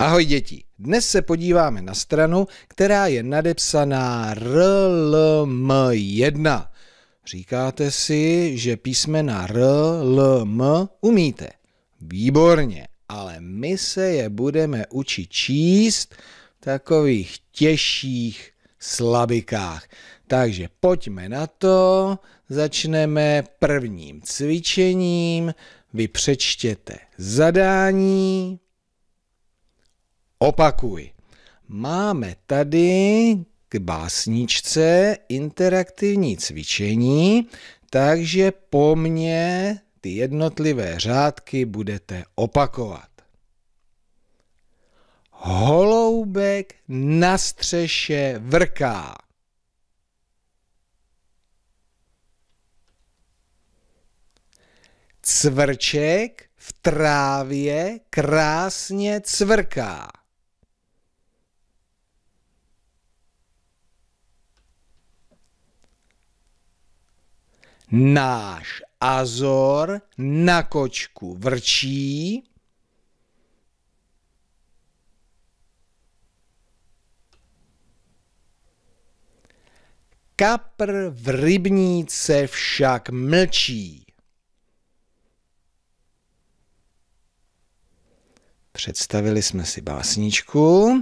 Ahoj děti, dnes se podíváme na stranu, která je nadepsaná RLM1. Říkáte si, že písmena RLM umíte. Výborně, ale my se je budeme učit číst v takových těžších slabikách. Takže pojďme na to, začneme prvním cvičením. Vy přečtěte zadání, Opakuj. Máme tady k básničce interaktivní cvičení, takže po mně ty jednotlivé řádky budete opakovat. Holoubek na střeše vrká. Cvrček v trávě krásně cvrká. Náš Azor na kočku vrčí. Kapr v rybníce však mlčí. Představili jsme si básničku,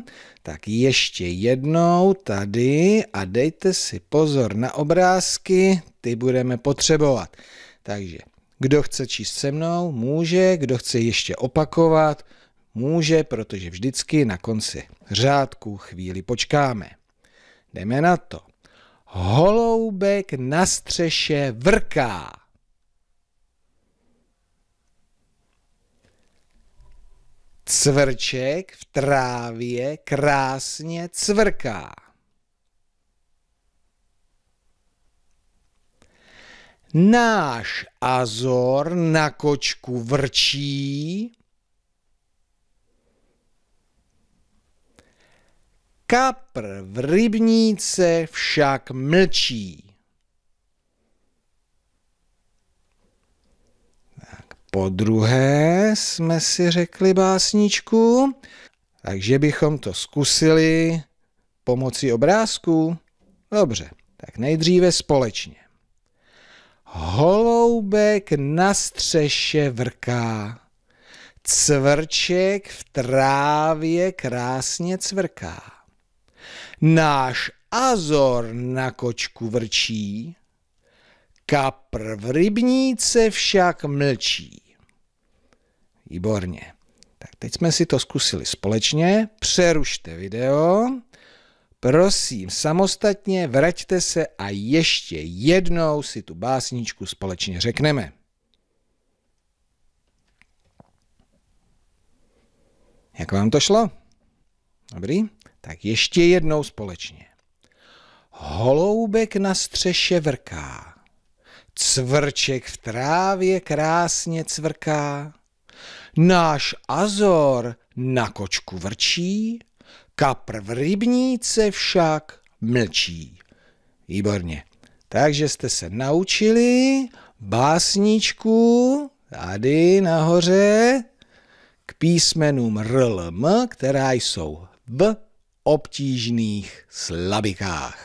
tak ještě jednou tady a dejte si pozor na obrázky, ty budeme potřebovat. Takže kdo chce číst se mnou, může, kdo chce ještě opakovat, může, protože vždycky na konci řádku chvíli počkáme. Jdeme na to. Holoubek na střeše vrká. Cvrček v trávě krásně cvrká. Náš Azor na kočku vrčí. Kapr v rybníce však mlčí. po druhé jsme si řekli básničku, takže bychom to zkusili pomocí obrázku. Dobře, tak nejdříve společně. Holoubek na střeše vrká, cvrček v trávě krásně cvrká. Náš Azor na kočku vrčí, kapr v rybníce však mlčí. Výborně. Tak teď jsme si to zkusili společně. Přerušte video. Prosím, samostatně vraťte se a ještě jednou si tu básničku společně řekneme. Jak vám to šlo? Dobrý? Tak ještě jednou společně. Holoubek na střeše vrká, cvrček v trávě krásně cvrká, Náš Azor na kočku vrčí, kapr v rybníce však mlčí. Výborně. Takže jste se naučili básničku tady nahoře k písmenům RLM, která jsou v obtížných slabikách.